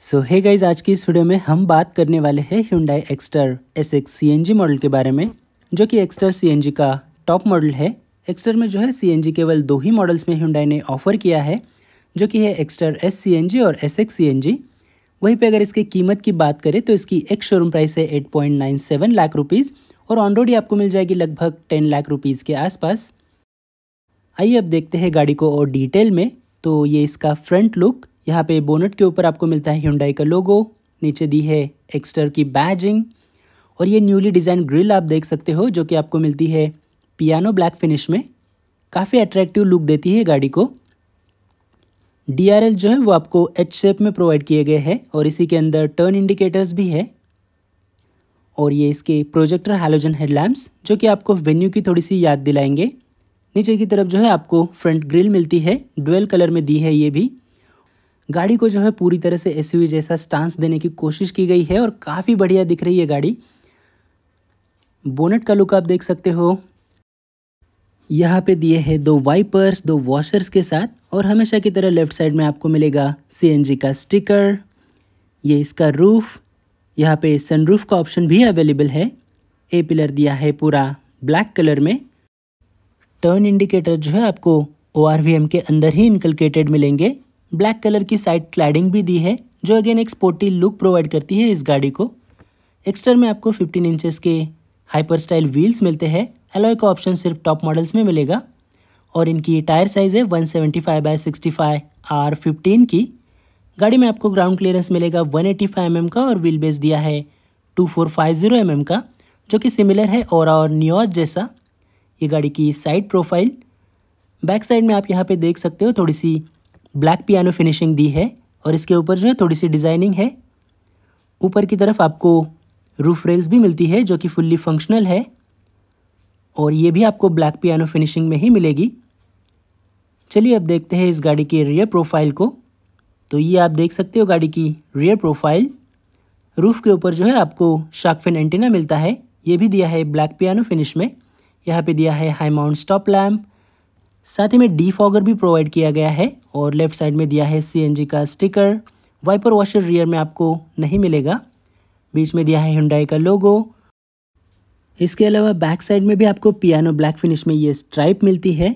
सो है गाइज आज की इस वीडियो में हम बात करने वाले हैं Hyundai Exter S X C model के बारे में जो कि एक्स्टर सी का टॉप मॉडल है एक्स्टर में जो है सी केवल दो ही मॉडल्स में ह्यूंडाई ने ऑफर किया है जो कि है एक्स्टर एस सी और एस एक्स सी वहीं पर अगर इसकी कीमत की बात करें तो इसकी एक शोरूम प्राइस है eight point nine seven lakh rupees और ऑन रोड ही आपको मिल जाएगी लगभग टेन लाख रुपीज़ के आसपास आइए अब देखते हैं गाड़ी को और डिटेल में तो ये इसका फ्रंट लुक यहाँ पे बोनट के ऊपर आपको मिलता है हिंडाई का लोगो नीचे दी है एक्सटर की बैजिंग और ये न्यूली डिज़ाइन ग्रिल आप देख सकते हो जो कि आपको मिलती है पियानो ब्लैक फिनिश में काफ़ी अट्रैक्टिव लुक देती है गाड़ी को डी जो है वो आपको एच शेप में प्रोवाइड किए गए हैं और इसी के अंदर टर्न इंडिकेटर्स भी है और ये इसके प्रोजेक्टर हेलोजन हेडलैम्प्स जो कि आपको वेन्यू की थोड़ी सी याद दिलाएंगे नीचे की तरफ जो है आपको फ्रंट ग्रिल मिलती है डुअल कलर में दी है ये भी गाड़ी को जो है पूरी तरह से एस जैसा स्टांस देने की कोशिश की गई है और काफ़ी बढ़िया दिख रही है गाड़ी बोनेट का लुक आप देख सकते हो यहाँ पे दिए हैं दो वाइपर्स दो वॉशर्स के साथ और हमेशा की तरह लेफ्ट साइड में आपको मिलेगा सी का स्टिकर ये इसका रूफ यहाँ पे सनरूफ का ऑप्शन भी अवेलेबल है ए पिलर दिया है पूरा ब्लैक कलर में टर्न इंडिकेटर जो है आपको ओ के अंदर ही इनकलकेटेड मिलेंगे ब्लैक कलर की साइड क्लैडिंग भी दी है जो अगेन एक स्पोर्टी लुक प्रोवाइड करती है इस गाड़ी को एक्स्टर में आपको 15 इंचेस के हाइपर स्टाइल व्हील्स मिलते हैं एलॉय का ऑप्शन सिर्फ टॉप मॉडल्स में मिलेगा और इनकी टायर साइज़ है 175 seventy five by sixty five R fifteen की गाड़ी में आपको ग्राउंड क्लियरेंस मिलेगा 185 एटी mm का और व्हील बेस दिया है 2450 फोर mm का जो कि सिमिलर है और और न्यूज जैसा ये गाड़ी की साइड प्रोफाइल बैक साइड में आप यहाँ पे देख सकते हो थोड़ी सी ब्लैक पियानो फिनिशिंग दी है और इसके ऊपर जो है थोड़ी सी डिज़ाइनिंग है ऊपर की तरफ आपको रूफ रेल्स भी मिलती है जो कि फुल्ली फंक्शनल है और ये भी आपको ब्लैक पियानो फिनिशिंग में ही मिलेगी चलिए अब देखते हैं इस गाड़ी के रियर प्रोफाइल को तो ये आप देख सकते हो गाड़ी की रियर प्रोफाइल रूफ़ के ऊपर जो है आपको शार्कफिन एंटीना मिलता है ये भी दिया है ब्लैक पियानो फिनिश में यहाँ पे दिया है हाई माउंट स्टॉप लैम्प साथ ही में डीफॉगर भी प्रोवाइड किया गया है और लेफ्ट साइड में दिया है सी का स्टिकर वाइपर वॉशर रियर में आपको नहीं मिलेगा बीच में दिया है हिंडाई का लोगो इसके अलावा बैक साइड में भी आपको पियानो ब्लैक फिनिश में ये स्ट्राइप मिलती है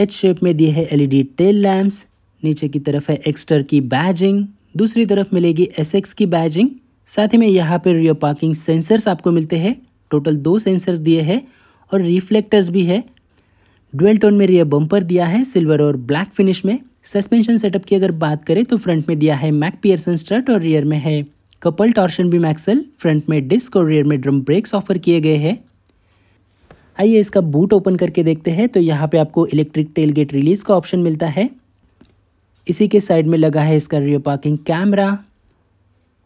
एच शेप में दिए है एलईडी टेल लैम्प्स नीचे की तरफ है एक्स्टर की बैजिंग दूसरी तरफ मिलेगी एसएक्स की बैजिंग साथ ही में यहाँ पर रियर पार्किंग सेंसर्स आपको मिलते हैं टोटल दो सेंसर्स दिए हैं और रिफ्लेक्टर्स भी है डुअल टोन में रियर बम्पर दिया है सिल्वर और ब्लैक फिनिश में सस्पेंशन सेटअप की अगर बात करें तो फ्रंट में दिया है मैक पियर्सन स्ट्रट और रियर में है कपल टॉर्शन भी मैक्सल फ्रंट में डिस्क और रियर में ड्रम ब्रेक्स ऑफर किए गए हैं आइए इसका बूट ओपन करके देखते हैं तो यहाँ पे आपको इलेक्ट्रिक टेलगेट रिलीज का ऑप्शन मिलता है इसी के साइड में लगा है इसका रियर पार्किंग कैमरा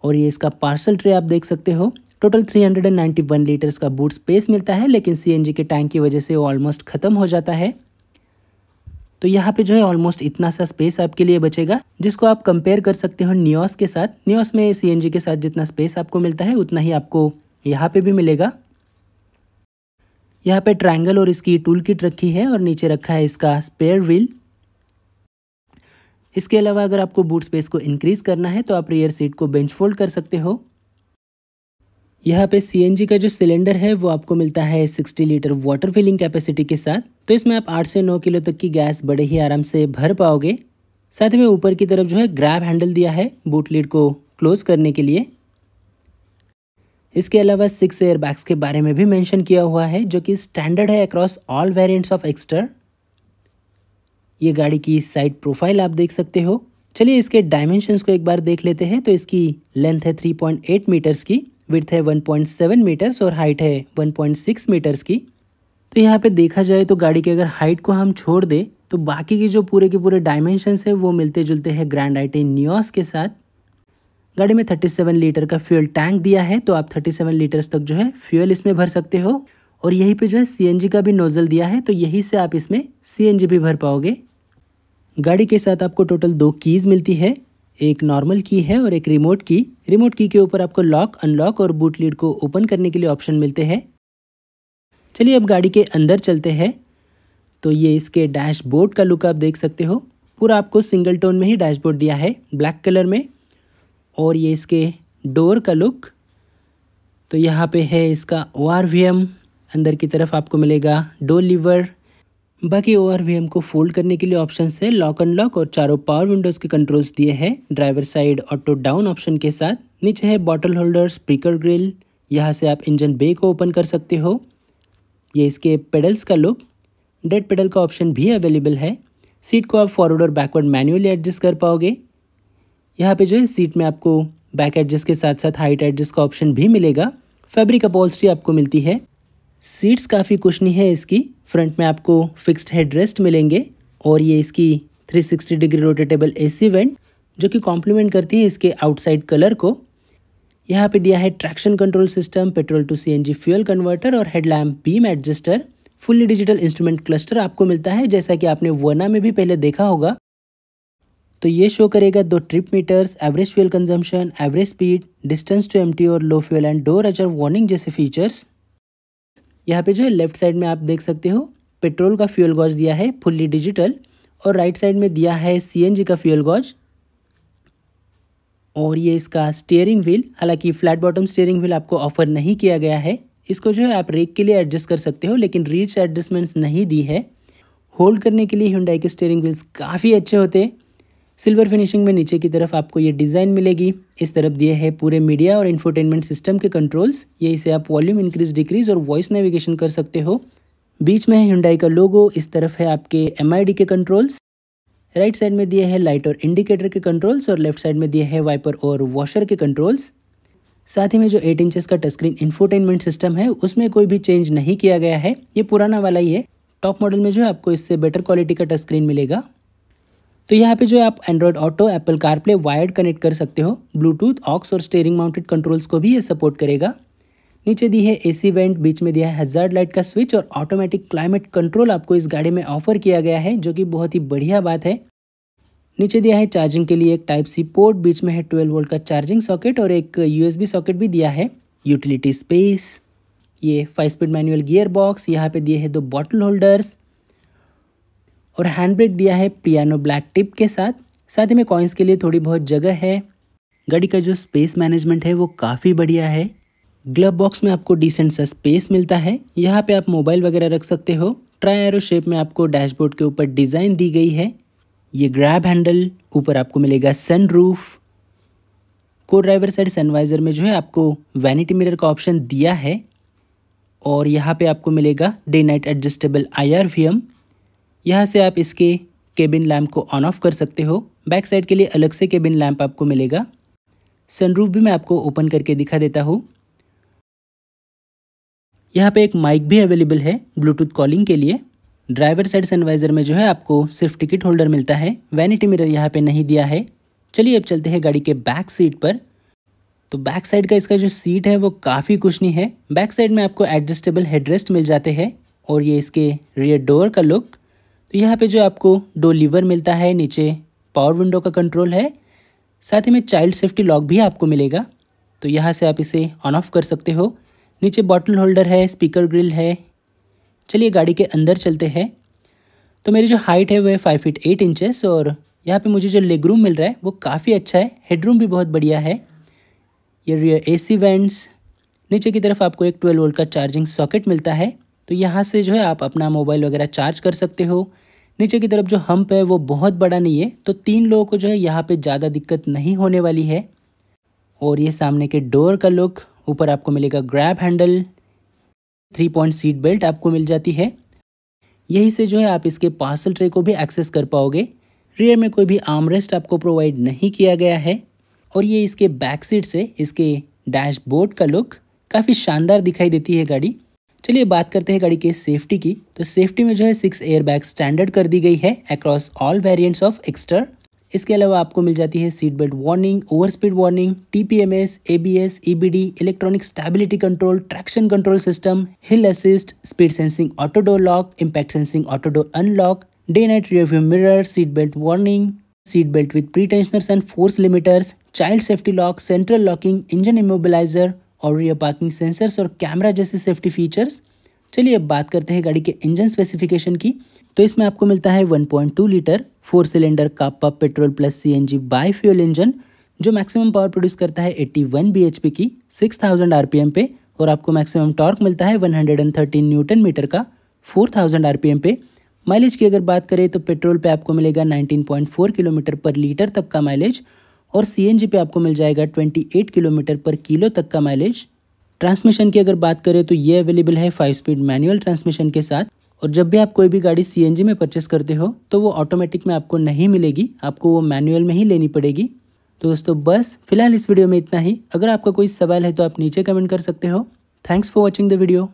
और ये इसका पार्सल ट्रे आप देख सकते हो टोटल 391 लीटर्स का बूट स्पेस मिलता है लेकिन सी के टैंक की वजह से वो ऑलमोस्ट ख़त्म हो जाता है तो यहाँ पे जो है ऑलमोस्ट इतना सा स्पेस आपके लिए बचेगा जिसको आप कंपेयर कर सकते हो न्योस के साथ न्योस में सी के साथ जितना स्पेस आपको मिलता है उतना ही आपको यहाँ पे भी मिलेगा यहाँ पे ट्रायंगल और इसकी टूल किट रखी है और नीचे रखा है इसका स्पेयर व्हील इसके अलावा अगर आपको बूट स्पेस को इंक्रीज़ करना है तो आप रेयर सीट को बेंच फोल्ड कर सकते हो यहाँ पे सी का जो सिलेंडर है वो आपको मिलता है 60 लीटर वाटर फिलिंग कैपेसिटी के साथ तो इसमें आप 8 से 9 किलो तक की गैस बड़े ही आराम से भर पाओगे साथ में ऊपर की तरफ जो है ग्रैब हैंडल दिया है बूट लीड को क्लोज करने के लिए इसके अलावा सिक्स एयर बैग्स के बारे में भी मैंशन किया हुआ है जो कि स्टैंडर्ड है across all variants of Exter ये गाड़ी की साइड प्रोफाइल आप देख सकते हो चलिए इसके डायमेंशंस को एक बार देख लेते हैं तो इसकी लेंथ है 3.8 मीटर्स की विथ है 1.7 मीटर्स और हाइट है 1.6 मीटर्स की तो यहाँ पे देखा जाए तो गाड़ी की अगर हाइट को हम छोड़ दें तो बाकी के जो पूरे के पूरे डायमेंशनस है वो मिलते जुलते हैं ग्रैंड आई न्यूस के साथ गाड़ी में 37 लीटर का फ्यूल टैंक दिया है तो आप 37 लीटर्स तक जो है फ्यूल इसमें भर सकते हो और यहीं पर जो है सी का भी नोज़ल दिया है तो यहीं से आप इसमें सी भी भर पाओगे गाड़ी के साथ आपको टोटल दो कीज़ मिलती है एक नॉर्मल की है और एक रिमोट की रिमोट की के ऊपर आपको लॉक अनलॉक और बूट लीड को ओपन करने के लिए ऑप्शन मिलते हैं चलिए अब गाड़ी के अंदर चलते हैं तो ये इसके डैशबोर्ड का लुक आप देख सकते हो पूरा आपको सिंगल टोन में ही डैशबोर्ड दिया है ब्लैक कलर में और ये इसके डोर का लुक तो यहाँ पे है इसका ओ अंदर की तरफ आपको मिलेगा डोर लीवर बाकी ओ को फोल्ड करने के लिए ऑप्शन है लॉक एंड लॉक और चारों पावर विंडोज़ के कंट्रोल्स दिए हैं driver side auto down option के साथ नीचे है बॉटल होल्डर स्पीकर ग्रिल यहाँ से आप इंजन बे को ओपन कर सकते हो ये इसके पेडल्स का लुक डेड पेडल का ऑप्शन भी अवेलेबल है सीट को आप फॉरवर्ड और बैकवर्ड मैन्युअली एडजस्ट कर पाओगे यहाँ पे जो है सीट में आपको बैक एडजस्ट के साथ साथ हाइट एडजस्ट का ऑप्शन भी मिलेगा फैब्रिक अपॉल्स्ट्री आपको मिलती है सीट्स काफ़ी कुछ नहीं है इसकी फ्रंट में आपको फिक्स्ड हेड रेस्ट मिलेंगे और ये इसकी 360 डिग्री रोटेटेबल एसी वेंट जो कि कॉम्प्लीमेंट करती है इसके आउटसाइड कलर को यहाँ पे दिया है traction control system petrol to CNG fuel converter और headlamp beam adjuster fully digital instrument cluster आपको मिलता है जैसा कि आपने वर्ना में भी पहले देखा होगा तो ये शो करेगा दो trip meters average fuel consumption average speed distance to एम और low fuel and door ajar warning जैसे फीचर्स यहाँ पे जो है लेफ्ट साइड में आप देख सकते हो पेट्रोल का फ्यूल गॉज दिया है फुल्ली डिजिटल और राइट साइड में दिया है सी का फ्यूल गॉज और ये इसका स्टेयरिंग व्हील हालांकि फ्लैट बॉटम स्टेयरिंग व्हील आपको ऑफर नहीं किया गया है इसको जो है आप रेक के लिए एडजस्ट कर सकते हो लेकिन रीच एडजस्टमेंट्स नहीं दी है होल्ड करने के लिए हिंडाई के स्टेयरिंग व्हील्स काफ़ी अच्छे होते हैं सिल्वर फिनिशिंग में नीचे की तरफ आपको ये डिज़ाइन मिलेगी इस तरफ दिए है पूरे मीडिया और इन्फोटेनमेंट सिस्टम के कंट्रोल्स ये इसे आप वॉल्यूम इंक्रीज डिक्रीज और वॉइस नेविगेशन कर सकते हो बीच में है हिंडाई का लोगो इस तरफ है आपके एम के कंट्रोल्स राइट साइड में दिए है लाइट और इंडिकेटर के कंट्रोल्स और लेफ्ट साइड में दिए है वाइपर और वॉशर के कंट्रोल्स साथ ही में जो एट इंचेस का टच स्क्रीन इन्फोटेनमेंट सिस्टम है उसमें कोई भी चेंज नहीं किया गया है ये पुराना वाला ही है टॉप मॉडल में जो है आपको इससे बेटर क्वालिटी का टच स्क्रीन मिलेगा तो यहाँ पे जो है आप Android Auto Apple CarPlay wired connect कर सकते हो ब्लूटूथ ऑक्स और स्टेयरिंग माउंटेड कंट्रोल्स को भी ये सपोर्ट करेगा नीचे दी है एसी वेंट बीच में दिया है हजार्ड लाइट का स्विच और ऑटोमेटिक क्लाइमेट कंट्रोल आपको इस गाड़ी में ऑफर किया गया है जो कि बहुत ही बढ़िया बात है नीचे दिया है चार्जिंग के लिए एक टाइप सी पोर्ट बीच में है ट्वेल्व वोल्ट का चार्जिंग सॉकेट और एक यूएसबी सॉकेट भी दिया है यूटिलिटी स्पेस ये five speed manual gear box यहाँ पे दिए है दो बॉटल होल्डर्स और हैंड ब्रेक दिया है पियानो ब्लैक टिप के साथ साथ ही में कॉइन्स के लिए थोड़ी बहुत जगह है गाड़ी का जो स्पेस मैनेजमेंट है वो काफ़ी बढ़िया है ग्लब बॉक्स में आपको डिसेंट सा स्पेस मिलता है यहाँ पे आप मोबाइल वगैरह रख सकते हो ट्राई एरो शेप में आपको डैशबोर्ड के ऊपर डिज़ाइन दी गई है ये ग्रैब हैंडल ऊपर आपको मिलेगा सन रूफ को ड्राइवर साइड सनवाइज़र में जो है आपको वैनिटी मिरर का ऑप्शन दिया है और यहाँ पे आपको मिलेगा day night adjustable I R V M यहाँ से आप इसके केबिन लैम्प को ऑन ऑफ कर सकते हो बैक साइड के लिए अलग से केबिन लैम्प आपको मिलेगा सनरूफ भी मैं आपको ओपन करके दिखा देता हूँ यहाँ पे एक माइक भी अवेलेबल है ब्लूटूथ कॉलिंग के लिए ड्राइवर साइड सनवाइज़र में जो है आपको सिर्फ टिकट होल्डर मिलता है वैनिटी मिरर यहाँ पे नहीं दिया है चलिए अब चलते हैं गाड़ी के बैक सीट पर तो बैक साइड का इसका जो सीट है वो काफ़ी नहीं है बैक साइड में आपको एडजस्टेबल हेडरेस्ट मिल जाते हैं और ये इसके रियर डोर का लुक तो यहाँ पे जो आपको डो लीवर मिलता है नीचे पावर विंडो का कंट्रोल है साथ ही में चाइल्ड सेफ्टी लॉक भी आपको मिलेगा तो यहाँ से आप इसे ऑन ऑफ कर सकते हो नीचे बॉटल होल्डर है स्पीकर ग्रिल है चलिए गाड़ी के अंदर चलते हैं तो मेरी जो हाइट है वह फाइव फिट एट इंचेस और यहाँ पे मुझे जो लेग रूम मिल रहा है वो काफ़ी अच्छा है हेडरूम भी बहुत बढ़िया है ये रियर ए सी वेंट्स नीचे की तरफ आपको एक ट्वेल्व वोल्ट का चार्जिंग सॉकेट मिलता है तो यहाँ से जो है आप अपना मोबाइल वगैरह चार्ज कर सकते हो नीचे की तरफ जो हम्प है वो बहुत बड़ा नहीं है तो तीन लोगों को जो है यहाँ पे ज़्यादा दिक्कत नहीं होने वाली है और ये सामने के डोर का लुक ऊपर आपको मिलेगा grab handle three point seat belt आपको मिल जाती है यही से जो है आप इसके पार्सल ट्रे को भी एक्सेस कर पाओगे रियर में कोई भी आर्मरेस्ट आपको प्रोवाइड नहीं किया गया है और ये इसके बैक सीट से इसके डैशबोर्ड का लुक काफ़ी शानदार दिखाई देती है गाड़ी चलिए बात करते हैं गाड़ी के सेफ्टी की तो सेफ्टी में जो है सिक्स एयर बैग स्टैंडर्ड कर दी गई है across all variants of Exter इसके अलावा आपको मिल जाती है seat belt warning over speed warning T P M S A B S E B D electronic stability control traction control system hill assist speed sensing auto door lock impact sensing auto door unlock day night rear view mirror seat belt warning seat belt with pre tensioners and force limiters child safety lock central locking engine immobiliser और या parking sensors और camera जैसे safety features चलिए अब बात करते हैं गाड़ी के इंजन स्पेसिफिकेशन की तो इसमें आपको मिलता है 1.2 litre four cylinder Kappa petrol plus CNG bi fuel engine जो मैक्सिमम पावर प्रोड्यूस करता है 81 bhp की 6000 rpm पे और आपको मैक्सिमम टॉर्क मिलता है 113 न्यूटन मीटर का 4000 rpm पे माइलेज की अगर बात करें तो पेट्रोल पे आपको मिलेगा 19.4 किलोमीटर पर लीटर तक का माइलेज और सी पे आपको मिल जाएगा 28 किलोमीटर पर किलो तक का माइलेज ट्रांसमिशन की अगर बात करें तो ये अवेलेबल है फाइव स्पीड मैनुअल ट्रांसमिशन के साथ और जब भी आप कोई भी गाड़ी सी में परचेस करते हो तो वो ऑटोमेटिक में आपको नहीं मिलेगी आपको वो मैनुअल में ही लेनी पड़ेगी तो दोस्तों बस फिलहाल इस वीडियो में इतना ही अगर आपका कोई सवाल है तो आप नीचे कमेंट कर सकते हो thanks for watching the video